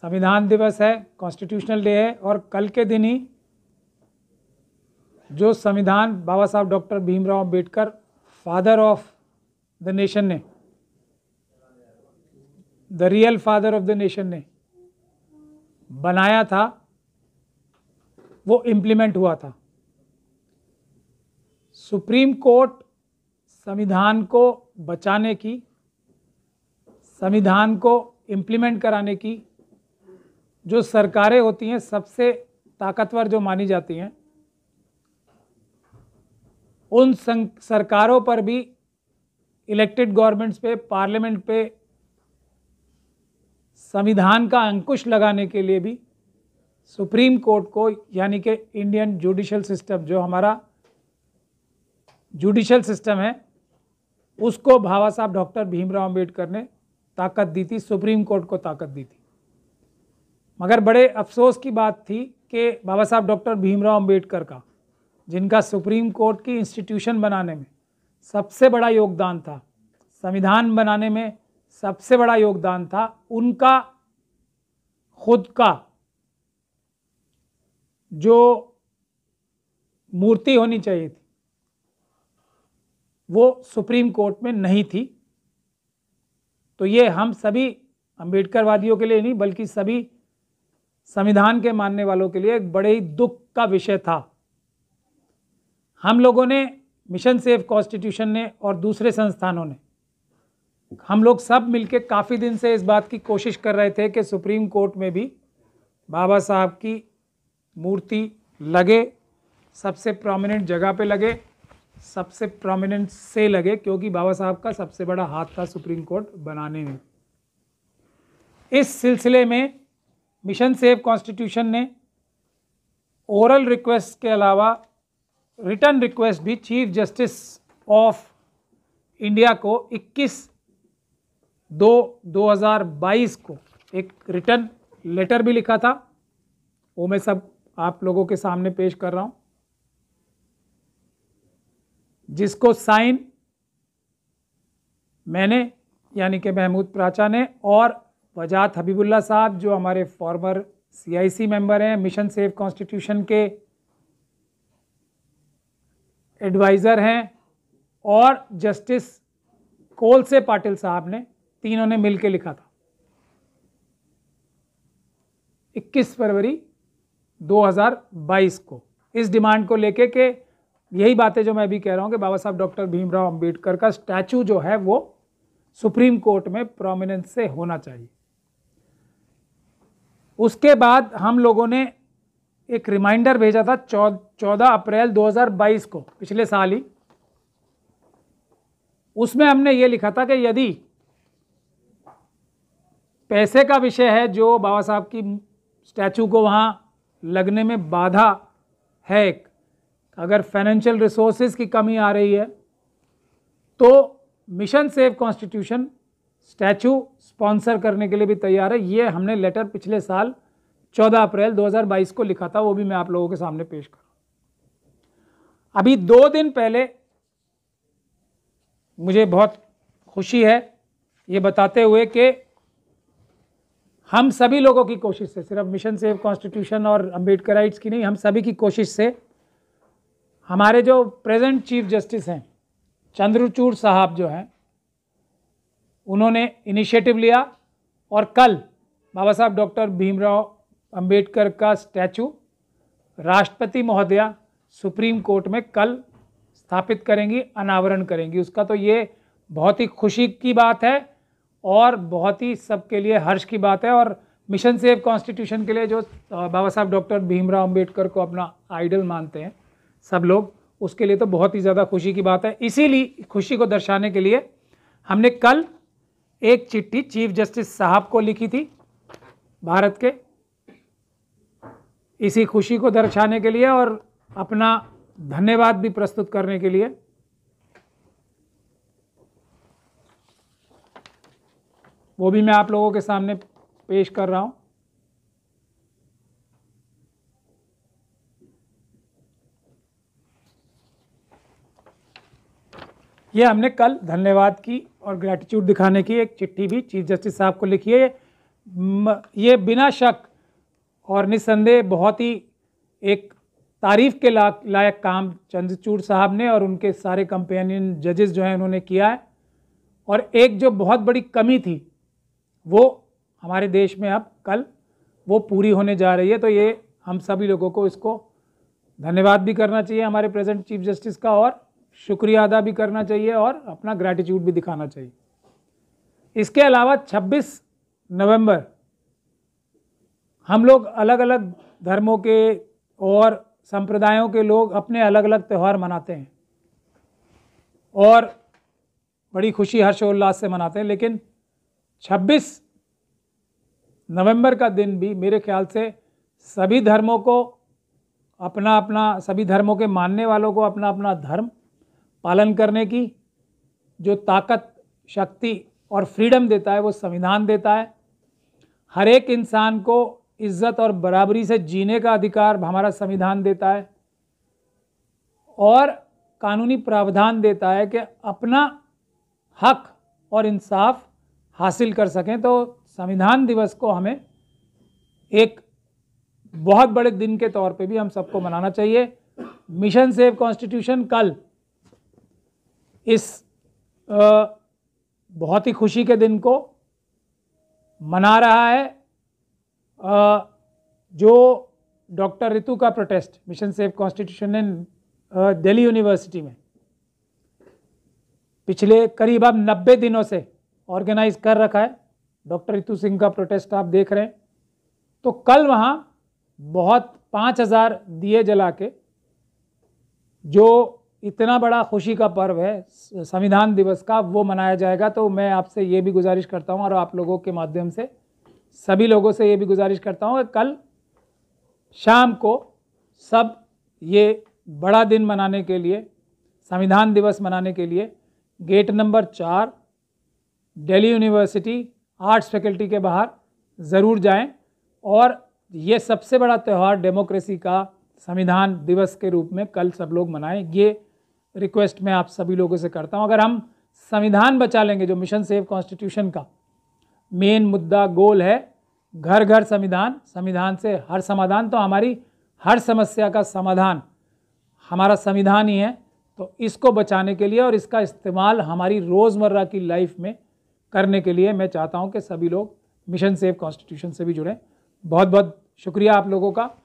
संविधान दिवस है कॉन्स्टिट्यूशनल डे है और कल के दिन ही जो संविधान Babasaheb doctor Bhimrao Ambedkar father of the nation ने the real father of the nation ने बनाया था वो इम्प्लीमेंट हुआ था सुप्रीम कोर्ट संविधान को बचाने की संविधान को इम्प्लीमेंट कराने की जो सरकारें होती हैं सबसे ताकतवर जो मानी जाती हैं उन सरकारों पर भी इलेक्टेड गवर्नमेंट्स पे पार्लियामेंट पे संविधान का अंकुश लगाने के लिए भी सुप्रीम कोर्ट को यानी कि इंडियन जुडिशल सिस्टम जो हमारा जुडिशल सिस्टम है उसको भावा साहब डॉक्टर भीमराव अम्बेडकर ने ताकत दी थी सुप्रीम कोर्ट को ताकत दी थी मगर बड़े अफसोस की बात थी कि बाबा साहब डॉक्टर भीमराव अंबेडकर का जिनका सुप्रीम कोर्ट की इंस्टीट्यूशन बनाने में सबसे बड़ा योगदान था संविधान बनाने में सबसे बड़ा योगदान था उनका खुद का जो मूर्ति होनी चाहिए थी वो सुप्रीम कोर्ट में नहीं थी तो ये हम सभी अंबेडकरवादियों के लिए नहीं बल्कि सभी संविधान के मानने वालों के लिए एक बड़े ही दुख का विषय था हम लोगों ने मिशन सेफ कॉन्स्टिट्यूशन ने और दूसरे संस्थानों ने हम लोग सब मिलके काफ़ी दिन से इस बात की कोशिश कर रहे थे कि सुप्रीम कोर्ट में भी बाबा साहब की मूर्ति लगे सबसे प्रोमिनेंट जगह पे लगे सबसे प्रोमिनेंट से लगे क्योंकि बाबा साहब का सबसे बड़ा हाथ था सुप्रीम कोर्ट बनाने में इस सिलसिले में मिशन सेव कॉन्स्टिट्यूशन ने ओरल रिक्वेस्ट के अलावा रिटर्न रिक्वेस्ट भी चीफ जस्टिस ऑफ इंडिया को 21 दो 2022 को एक रिटर्न लेटर भी लिखा था वो मैं सब आप लोगों के सामने पेश कर रहा हूँ जिसको साइन मैंने यानी कि महमूद प्राचा ने और वजात हबीबुल्ला साहब जो हमारे फॉर्मर सीआईसी मेंबर हैं मिशन सेफ कॉन्स्टिट्यूशन के एडवाइज़र हैं और जस्टिस कोल से पाटिल साहब ने तीनों ने मिलकर लिखा था 21 फरवरी 2022 को इस डिमांड को लेके के यही बातें जो मैं अभी कह रहा हूँ कि बाबा साहब डॉक्टर भीमराव अंबेडकर का स्टैचू जो है वो सुप्रीम कोर्ट में प्रोमिनेंस से होना चाहिए उसके बाद हम लोगों ने एक रिमाइंडर भेजा था चौदह अप्रैल 2022 को पिछले साल ही उसमें हमने ये लिखा था कि यदि पैसे का विषय है जो बाबा साहब की स्टैचू को वहाँ लगने में बाधा है एक अगर फाइनेंशियल रिसोर्सेज की कमी आ रही है तो mission save constitution statue sponsor करने के लिए भी तैयार है ये हमने लेटर पिछले साल 14 अप्रैल 2022 को लिखा था वो भी मैं आप लोगों के सामने पेश कर अभी दो दिन पहले मुझे बहुत खुशी है ये बताते हुए कि हम सभी लोगों की कोशिश से सिर्फ मिशन सेव कॉन्स्टिट्यूशन और अम्बेडकर राइट्स की नहीं हम सभी की कोशिश से हमारे जो प्रेजेंट चीफ जस्टिस हैं चंद्रचूड़ साहब जो हैं उन्होंने इनिशिएटिव लिया और कल बाबा साहब डॉक्टर भीमराव अंबेडकर का स्टैचू राष्ट्रपति महोदया सुप्रीम कोर्ट में कल स्थापित करेंगी अनावरण करेंगी उसका तो ये बहुत ही खुशी की बात है और बहुत ही सबके लिए हर्ष की बात है और मिशन सेव कॉन्स्टिट्यूशन के लिए जो बाबा साहब डॉक्टर भीमराव अंबेडकर को अपना आइडल मानते हैं सब लोग उसके लिए तो बहुत ही ज़्यादा खुशी की बात है इसीलिए खुशी को दर्शाने के लिए हमने कल एक चिट्ठी चीफ जस्टिस साहब को लिखी थी भारत के इसी खुशी को दर्शाने के लिए और अपना धन्यवाद भी प्रस्तुत करने के लिए वो भी मैं आप लोगों के सामने पेश कर रहा हूं ये हमने कल धन्यवाद की और ग्रैटिट्यूड दिखाने की एक चिट्ठी भी चीफ जस्टिस साहब को लिखी है ये बिना शक और निसंदेह बहुत ही एक तारीफ के ला लायक काम चंद्रचूड़ साहब ने और उनके सारे कंपेनियन जजेस जो हैं उन्होंने किया है और एक जो बहुत बड़ी कमी थी वो हमारे देश में अब कल वो पूरी होने जा रही है तो ये हम सभी लोगों को इसको धन्यवाद भी करना चाहिए हमारे प्रेजेंट चीफ जस्टिस का और शुक्रिया अदा भी करना चाहिए और अपना ग्रैटिट्यूड भी दिखाना चाहिए इसके अलावा 26 नवंबर हम लोग अलग अलग धर्मों के और संप्रदायों के लोग अपने अलग अलग त्यौहार मनाते हैं और बड़ी खुशी हर्षोल्लास से मनाते हैं लेकिन 26 नवंबर का दिन भी मेरे ख्याल से सभी धर्मों को अपना अपना सभी धर्मों के मानने वालों को अपना अपना धर्म पालन करने की जो ताकत शक्ति और फ्रीडम देता है वो संविधान देता है हर एक इंसान को इज्जत और बराबरी से जीने का अधिकार हमारा संविधान देता है और कानूनी प्रावधान देता है कि अपना हक और इंसाफ हासिल कर सकें तो संविधान दिवस को हमें एक बहुत बड़े दिन के तौर पे भी हम सबको मनाना चाहिए मिशन सेव कॉन्स्टिट्यूशन कल इस बहुत ही खुशी के दिन को मना रहा है जो डॉक्टर रितु का protest mission safe constitution in Delhi university में पिछले करीब अब नब्बे दिनों से ऑर्गेनाइज कर रखा है डॉक्टर रितु सिंह का प्रोटेस्ट आप देख रहे हैं तो कल वहाँ बहुत पाँच हज़ार दिए जला के जो इतना बड़ा खुशी का पर्व है संविधान दिवस का वो मनाया जाएगा तो मैं आपसे ये भी गुजारिश करता हूँ और आप लोगों के माध्यम से सभी लोगों से ये भी गुजारिश करता हूँ कि कल शाम को सब ये बड़ा दिन मनाने के लिए संविधान दिवस मनाने के लिए गेट नंबर चार दिल्ली यूनिवर्सिटी आर्ट्स फैकल्टी के बाहर ज़रूर जाएं और ये सबसे बड़ा त्यौहार डेमोक्रेसी का संविधान दिवस के रूप में कल सब लोग मनाएं ये रिक्वेस्ट मैं आप सभी लोगों से करता हूँ अगर हम संविधान बचा लेंगे जो मिशन सेव कॉन्स्टिट्यूशन का मेन मुद्दा गोल है घर घर संविधान संविधान से हर समाधान तो हमारी हर समस्या का समाधान हमारा संविधान ही है तो इसको बचाने के लिए और इसका इस्तेमाल हमारी रोज़मर्रा की लाइफ में करने के लिए मैं चाहता हूँ कि सभी लोग मिशन सेव कॉन्स्टिट्यूशन से भी जुड़ें बहुत बहुत शुक्रिया आप लोगों का